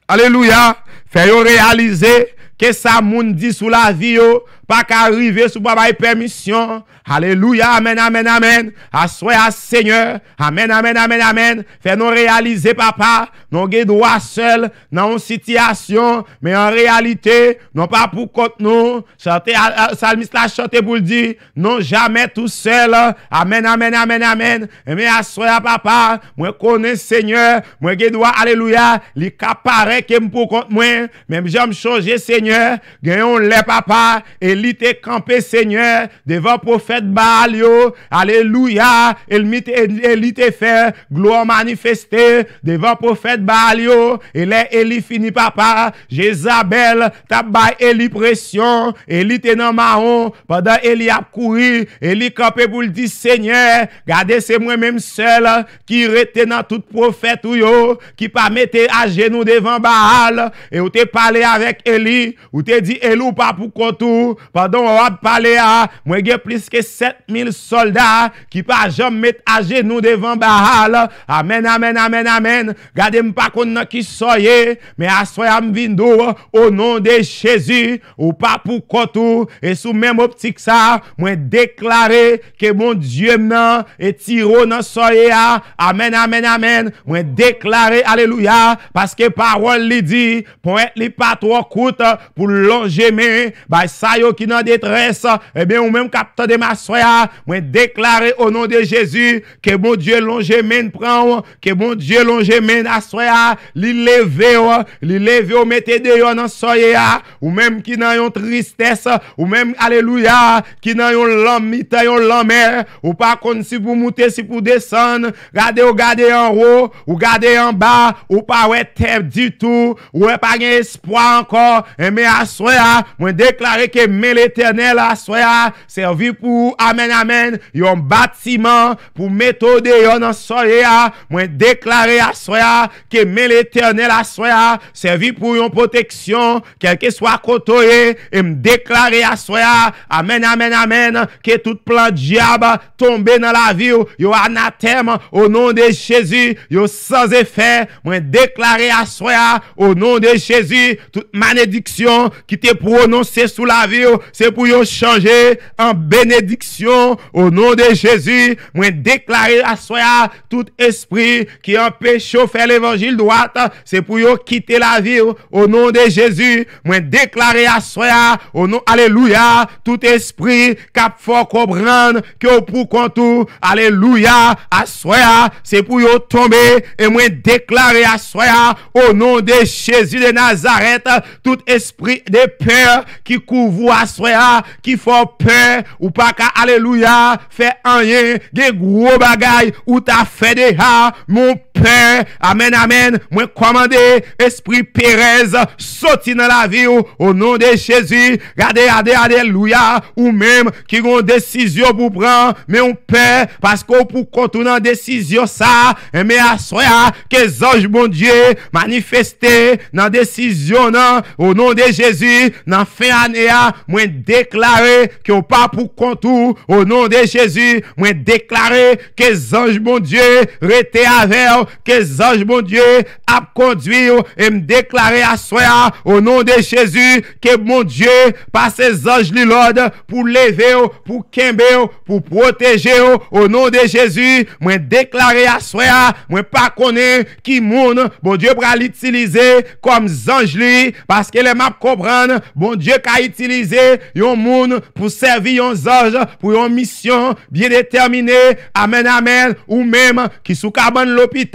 Alléluia. fais réaliser que ça moun dit sous la vie, pas qu'arriver sous ma bah, permission, Alléluia, amen, amen, amen. Assoyez à Seigneur. Amen, amen, amen, amen. Fais-nous réaliser, papa, nous avons droit seul dans une situation, mais en réalité, non pas pour compte nous. Chanter, euh, euh, salmis la chanter pour le dire, non jamais tout seul. Amen, amen, amen, amen. Mais assoyez à papa, moi connais Seigneur, moi j'ai droit, alléluia, li qui me pour compte moi, même j'aime changer Seigneur, gagnons les papa, et l'ité te campé Seigneur, devant prophète prophète alléluia, yo, el mit elite fait gloire manifestée devant prophète Prophète bal yo, et Eli fini papa, Jezabel, t'a bay Eli pression, Eli dans maron, pendant Eli ap kouri, Eli kapè pour seigneur, gade c'est moi même seul qui rete dans tout prophète ou yo, qui pa mette à genou devant Baal, et ou te parlé avec Eli, ou te dit Elou pa pou tout, pendant on va parler à, moi plus 7000 soldat ki pa jom met age nou devan bahal Amen, amen, amen, amen Gade m pa kon nan ki soye Me asoyan m vindo O non de Chezi ou pa pou koto, e sou men m optik sa Mwen deklare ke moun diem nan etiro nan soye a, amen, amen, amen Mwen deklare, aleluya Paske parol li di Pon et li patro kouta pou lon jeme, bay sayo ki nan detres, e eh ben ou men m kapta de ma souya, mwen deklare o nou de Jezou, ke moun Dje longe men pran ou, ke moun Dje longe men a souya, li leve ou li leve ou mette de yon an souya ou menm ki nan yon tristese ou menm aleluya ki nan yon lamita yon lamere ou pa kon si pou moutes si pou desan gade ou gade yon ou ou gade yon ba, ou pa we teb ditou, ou we pa gen espwa anko, eme a souya mwen deklare ke men l'eternel a souya, servi pou Amen, amen, amen, yon bâtiment pour méthode dans soya, moi déclaré à soya, que met l'éternel à soya, servi pour une protection, quel que soit côté, et me déclarer à soya, amen, amen, amen, que tout plan diable tombe dans la vie, Yon anathème, au nom de Jésus, yo sans effet, Moi déclaré à soya, au nom de Jésus, toute malédiction qui t'est prononcée sous la vie, c'est pour yon changer en bénédiction au nom de Jésus. Moi déclarer à soi tout esprit qui empêche de faire l'évangile droite, c'est pour quitter la vie au nom de Jésus. Moi déclarer à soi au nom alléluia tout esprit cap fort comprendre que pour tout, alléluia à soi c'est pour tomber et moi déclarer à soi au nom de Jésus de Nazareth tout esprit de peur qui couvre à soi qui fait peur ou pas Aleluya, fe anyen Gen gro bagay Ou ta fede ya pe, amen amen, mwen komande espri perez soti nan la vi ou, ou bon nou de jesu, gade gade gade lou ya ou mem, ki goun decisyon pou pran, mwen pe, pas kon pou kontou nan decisyon sa e mè a soya, ke zanj bon diye, manifestè nan decisyon nan, ou nou de jesu, nan fè anè ya mwen deklare, ki ou pa pou kontou, ou nou de jesu mwen deklare, ke zanj bon diye, rete a ver ke zanj bon die ap kondwi yo e m deklare aswaya o nou de jesu ke bon die pa se zanj li lode pou leve yo, pou kembe yo pou proteje yo o nou de jesu mwen deklare aswaya mwen pa konen ki moun bon die pra li itilize kom zanj li paske le map kompran bon die ka itilize yon moun pou servi yon zanj pou yon misyon biye determine amen amen ou menm ki soukaban lopite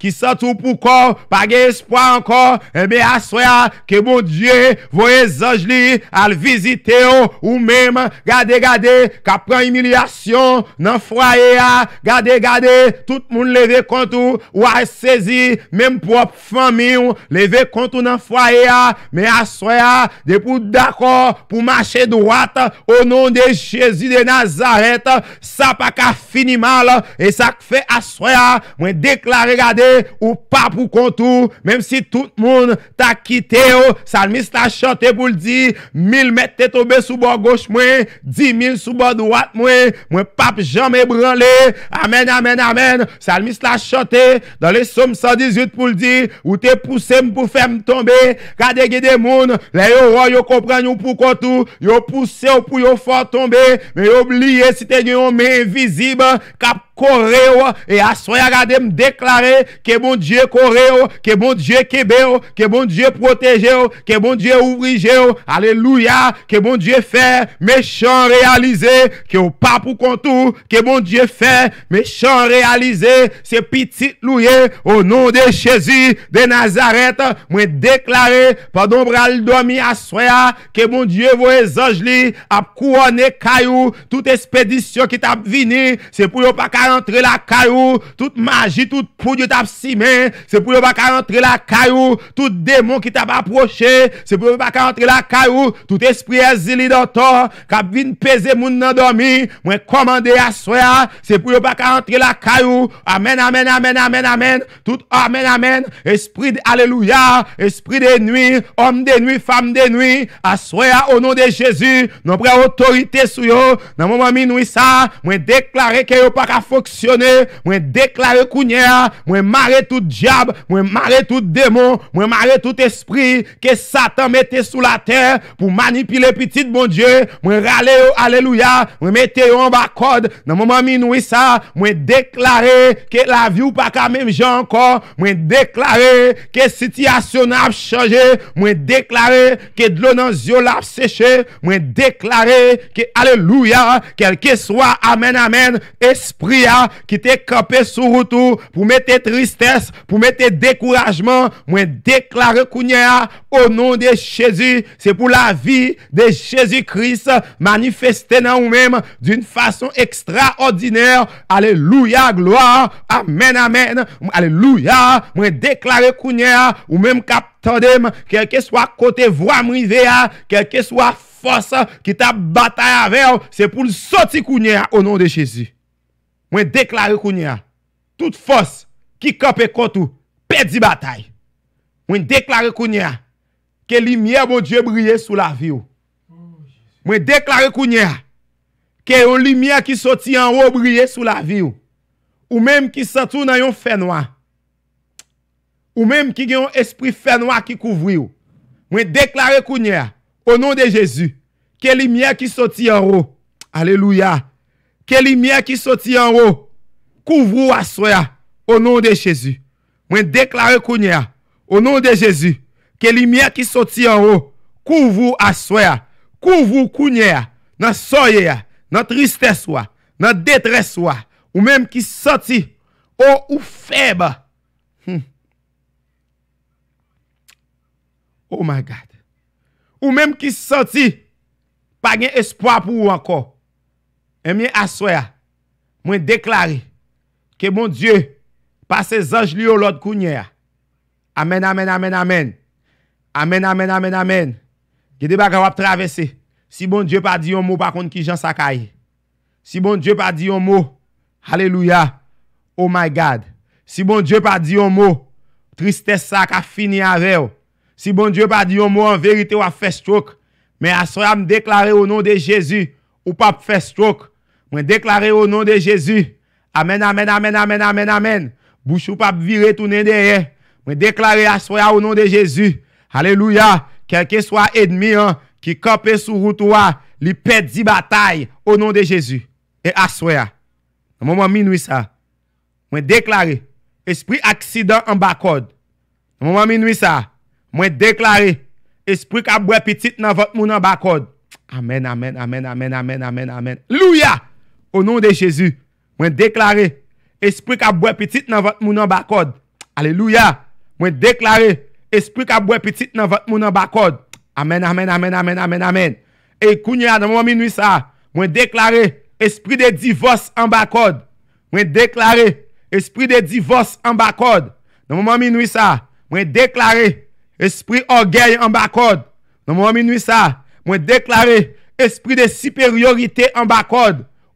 Ki sa tou pou kor Page espwa ankor Ebe aswe a Ke bon diye Vou esaj li Al vizite yo Ou mem Gade gade Ka pran emilyasyon Nan fwa e a Gade gade Tout moun leve kontou Ou a sezi Mem pou op fami Leve kontou nan fwa e a Me aswe a Depou dako Pou mache do ata Ou non de chezi de nazareta Sa pa ka fini mal E sa kfe aswe a Mwen dekla Regardez ou pas pour contour, même si tout le monde t'a quitté, oh. Salmis a chanté pour le dire, 1000 mètres t'es tombé sous bord gauche, moins, 10 000 sous bord droite, moins, moins pape jamais branlé. Amen, amen, amen. Salmis la chanté dans les sommes 118 pour le dire, ou t'es poussé pour faire me tomber. Quand des monde, les gens ils oh, comprennent pour contour, ils poussé pour yo fort tomber, mais oublier si t'es une main invisible, cap Coréo oh. et à soya gade me déclarer que bon Dieu Coréo, que bon Dieu Québec, que bon Dieu protégeo, que bon Dieu ouvrir, alléluia, que bon Dieu fait méchant réalisé, que au Pape pour contour, que bon Dieu fait méchant réalisé, c'est petit loué au nom de Jésus de Nazareth, moi déclaré pardon bral dormi à soya, que bon Dieu voye anges li a couronner cailloux, toute expédition qui t'a vini, c'est pour pas rentrer la caillou, toute magie, toute pour Dieu t'a simé, c'est pour pas rentrer la caillou, tout démon qui t'a approché, c'est pour pas rentrer la caillou, tout esprit exilé dans toi, qui vient peser moun nan dormi, moi commandé à soir, c'est pour pas rentrer la caillou. Amen amen amen amen amen. Tout amen amen. Esprit alléluia, esprit des nuits, homme des nuits, femme des nuits, à soir au nom de Jésus, nous prenons autorité sur yo. Dans moment minuit ça, moi déclarer que yo pas fonctionner, moi déclarer kounia mwen mare tout diab, mwen mare tout demon, mwen mare tout esprit ke satan mette sou la ter pou manipile pitit bon die mwen rale yo aleluya, mwen mette yo an bak kod, nan mwen maminou isa, mwen deklaré ke la vi ou pa ka mèm jan ankor mwen deklaré ke siti asyon ap chanje, mwen deklaré ke dlo nan zyo lap seche mwen deklaré ke aleluya, kelke swa amen amen, esprit ya ki te kope sou woutou pou me mettre tristesse, pour mettre découragement, moi déclare Kounya au nom de Jésus, c'est pour la vie de Jésus-Christ manifesté dans nous-mêmes d'une façon extraordinaire. Alléluia, gloire, amen, amen, alléluia, moi déclare Kounya ou même cap quel que soit côté voix m'rivé quel que soit force qui t'a bataille avec, c'est pour le sortir au nom de Jésus. Moi déclare Kounya toute force Ki kap e kontou, pet di batay. Mwen deklare kounye, ke li miye moun diye brye sou la viw. Mwen deklare kounye, ke yon li miye ki soti an wou brye sou la viw. Ou menm ki sotou nan yon fenwa. Ou menm ki gen yon espri fenwa ki kouvriw. Mwen deklare kounye, o nou de Jezu, ke li miye ki soti an wou, aleluya, ke li miye ki soti an wou, kouvrou asoye, au nom de Jésus. Moi déclare Kounia, au nom de Jésus, que lumière qui sortit en haut, vous à soi, couvre Kounia, dans soye, dans tristesse, dans détresse, ou même qui sortit, ou, ou faible. Hum. Oh my God. Ou même qui sortit, pas espoir pour vous encore. Et eh bien, à soi, moi déclare... que mon Dieu, pa se zanj li yo lòd kounye a. Amen, amen, amen, amen. Amen, amen, amen, amen. Gede baga wap travese. Si bon Dje pa di yon mò pa kont ki jan sa kaye. Si bon Dje pa di yon mò, aleluya, oh my God. Si bon Dje pa di yon mò, tristè sa ka fini a reo. Si bon Dje pa di yon mò, an verite wap fè strok. Men a soya m deklare o non de Jezù, ou pap fè strok. Mwen deklare o non de Jezù. Amen, amen, amen, amen, amen, amen. Bouchou pas virer tourner derrière. Mais déclarer à soi au nom de Jésus. Alléluia. Quel soit ennemi hein, qui campe sur route Li perd di batailles au nom de Jésus. Et à soi. Au moment minuit ça. Moi déclarer esprit accident en bas code. Au moment minuit ça. Moi déclarer esprit qui petit dans votre monde en bas Amen, amen, amen, amen, amen, amen, amen. Alléluia. Au nom de Jésus. Moi déclarer esprit qui boit petit dans votre moun en bas Alléluia. Moi déclarer esprit qui boit petit dans votre moun en Amen amen amen amen amen amen. Et kounya dans mon minuit ça, moi déclarer esprit de divorce en bas Moi déclarer esprit de divorce en bas Dans mon minuit ça, moi déclarer esprit orgueil en bas code. Dans mon minuit ça, moi déclarer esprit de supériorité en bas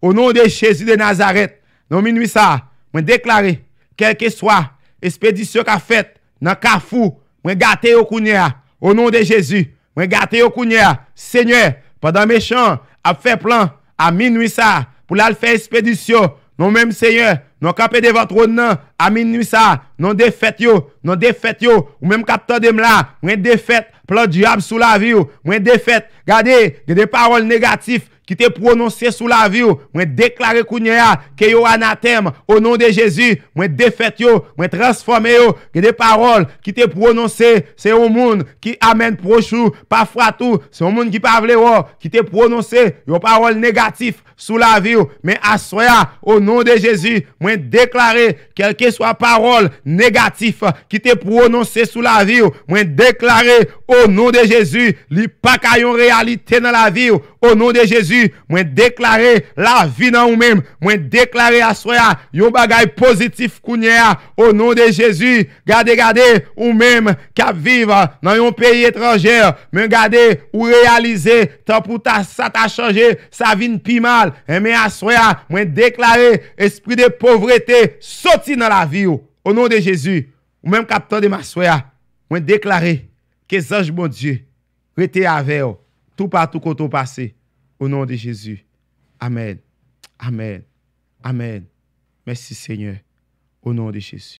Au nom de Jésus de Nazareth. Dans minuit ça, Mwen deklare, kel ke swa, espedisyon ka fet, nan ka non, fou, non, mwen gate yo kounye a, o nou de Jezu, mwen gate yo kounye a, Seigneur, padan me chan, ap fe plan, amin nwisa, pou lal fe espedisyon, nan mwen seigneur, nan kapede vatron nan, amin nwisa, nan defet yo, nan defet yo, mwen kapte de mla, mwen defet, plan diyab sou la vi yo, mwen defet, gade, de de parol negatif, ki te prononse sou la vi ou, mwen deklare kounye a, ke yo anatem, ou nou de Jezu, mwen defet yo, mwen transforme yo, gen de parol, ki te prononse, se ou moun, ki amene prochou, pa fratou, se ou moun ki pavle ou, ki te prononse, yo parol negatif, sou la vi ou, men aswe a, ou nou de Jezu, mwen deklare, kelke sou a parol negatif, ki te prononse sou la vi ou, mwen deklare, ou nou de Jezu, li pakayon realite nan la vi ou, ou nou de Jezu, Mwen deklare la vi nan ou mèm Mwen deklare a soya Yon bagay pozitif kounye a O nou de Jezu Gade gade ou mèm Kap viv nan yon peyi etranjè Mwen gade ou realize Ta pouta sa ta chanje Sa vin pi mal Mwen deklare esprit de povreté Soti nan la vi ou O nou de Jezu Mwen deklare Ke zanj bon Je Mwen deklare Au nom de Jésus. Amen. Amen. Amen. Merci Seigneur. Au nom de Jésus.